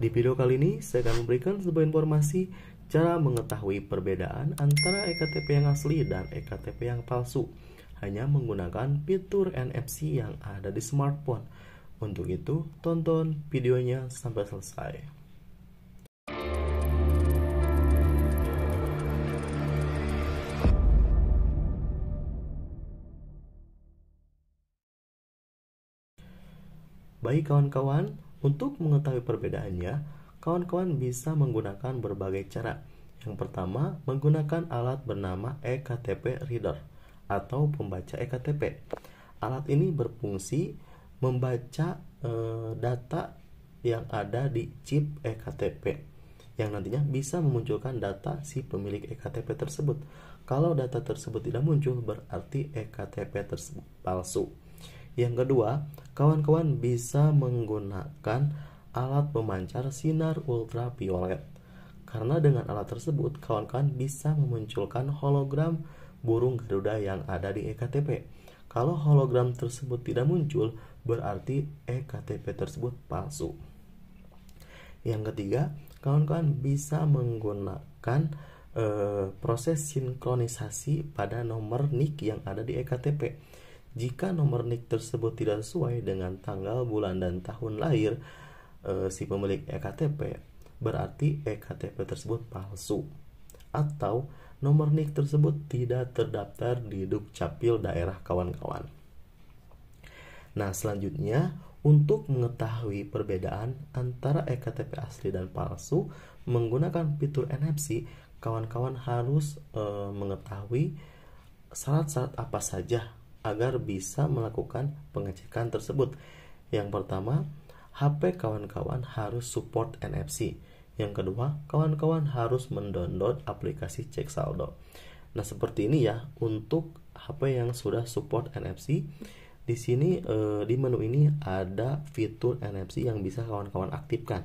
Di video kali ini, saya akan memberikan sebuah informasi cara mengetahui perbedaan antara EKTP yang asli dan EKTP yang palsu hanya menggunakan fitur NFC yang ada di smartphone. Untuk itu, tonton videonya sampai selesai. Baik kawan-kawan, untuk mengetahui perbedaannya, kawan-kawan bisa menggunakan berbagai cara. Yang pertama, menggunakan alat bernama eKTP Reader atau pembaca eKTP. Alat ini berfungsi membaca e, data yang ada di chip eKTP yang nantinya bisa memunculkan data si pemilik eKTP tersebut. Kalau data tersebut tidak muncul, berarti eKTP tersebut palsu. Yang kedua, kawan-kawan bisa menggunakan alat pemancar sinar ultraviolet. Karena dengan alat tersebut, kawan-kawan bisa memunculkan hologram burung Garuda yang ada di EKTP. Kalau hologram tersebut tidak muncul, berarti EKTP tersebut palsu. Yang ketiga, kawan-kawan bisa menggunakan e, proses sinkronisasi pada nomor NIK yang ada di EKTP jika nomor NIK tersebut tidak sesuai dengan tanggal, bulan, dan tahun lahir e, si pemilik EKTP, berarti EKTP tersebut palsu. Atau nomor NIK tersebut tidak terdaftar di Dukcapil daerah kawan-kawan. Nah, selanjutnya untuk mengetahui perbedaan antara EKTP asli dan palsu menggunakan fitur NFC, kawan-kawan harus e, mengetahui syarat-syarat apa saja agar bisa melakukan pengecekan tersebut. Yang pertama, HP kawan-kawan harus support NFC. Yang kedua, kawan-kawan harus mendownload aplikasi cek saldo. Nah, seperti ini ya untuk HP yang sudah support NFC. Di sini eh, di menu ini ada fitur NFC yang bisa kawan-kawan aktifkan.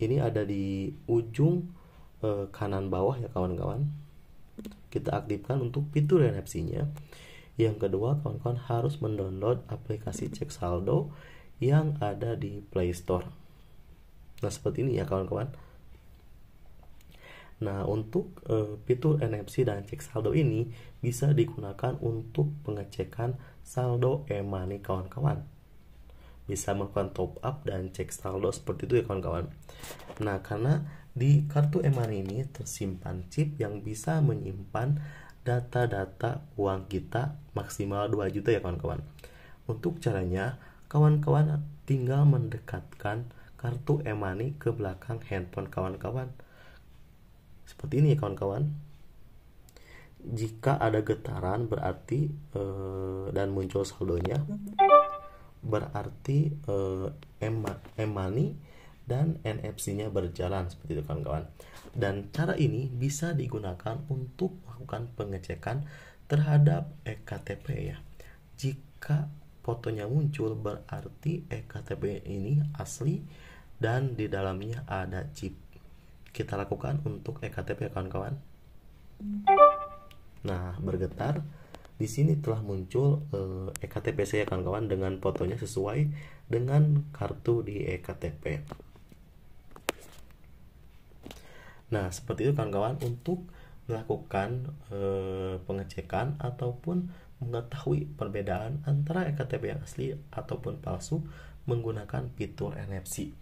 Ini ada di ujung eh, kanan bawah ya kawan-kawan. Kita aktifkan untuk fitur NFC-nya. Yang kedua, kawan-kawan harus mendownload aplikasi cek saldo yang ada di Play Store. Nah, seperti ini ya kawan-kawan. Nah, untuk e, fitur NFC dan cek saldo ini bisa digunakan untuk pengecekan saldo e-money kawan-kawan. Bisa melakukan top up dan cek saldo seperti itu ya kawan-kawan. Nah, karena di kartu e-money ini tersimpan chip yang bisa menyimpan data-data uang kita maksimal 2 juta ya kawan-kawan. Untuk caranya, kawan-kawan tinggal mendekatkan kartu e-money ke belakang handphone kawan-kawan. Seperti ini ya kawan-kawan. Jika ada getaran berarti e, dan muncul saldonya berarti eh, e-money dan NFC-nya berjalan seperti itu kawan-kawan. Dan cara ini bisa digunakan untuk melakukan pengecekan terhadap EKTP ya. Jika fotonya muncul berarti EKTP ini asli dan di dalamnya ada chip. Kita lakukan untuk EKTP ya kawan-kawan. Nah, bergetar di sini telah muncul eh, EKTP saya kawan-kawan dengan fotonya sesuai dengan kartu di EKTP. Nah, seperti itu kawan-kawan untuk melakukan e, pengecekan ataupun mengetahui perbedaan antara e KTP yang asli ataupun palsu menggunakan fitur NFC.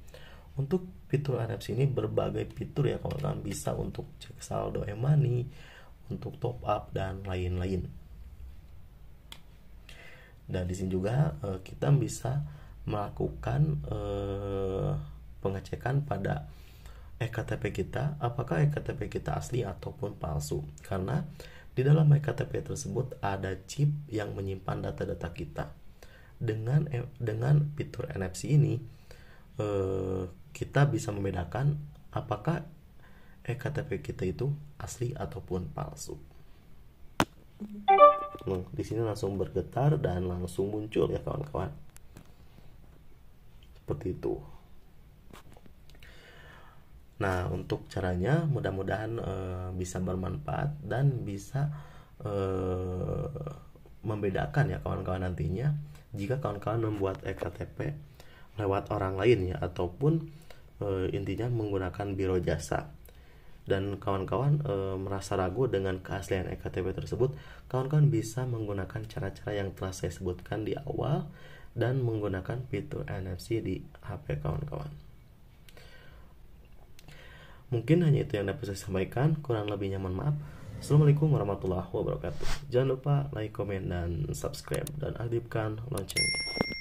Untuk fitur NFC ini berbagai fitur ya kawan-kawan bisa untuk cek saldo e-money, untuk top up dan lain-lain. Dan di sini juga e, kita bisa melakukan e, pengecekan pada ektp kita apakah ektp kita asli ataupun palsu karena di dalam ektp tersebut ada chip yang menyimpan data-data kita dengan e, dengan fitur NFC ini eh, kita bisa membedakan apakah ektp kita itu asli ataupun palsu Nah, di sini langsung bergetar dan langsung muncul ya kawan-kawan. Seperti itu. Nah, untuk caranya mudah-mudahan e, bisa bermanfaat dan bisa e, membedakan ya kawan-kawan nantinya jika kawan-kawan membuat ektp lewat orang lain ya ataupun e, intinya menggunakan biro jasa. Dan kawan-kawan e, merasa ragu dengan keaslian ektp tersebut, kawan-kawan bisa menggunakan cara-cara yang telah saya sebutkan di awal dan menggunakan fitur NFC di HP kawan-kawan. Mungkin hanya itu yang dapat saya sampaikan. Kurang lebih nyaman maaf. Assalamualaikum warahmatullahi wabarakatuh. Jangan lupa like, komen, dan subscribe. Dan aktifkan loncengnya.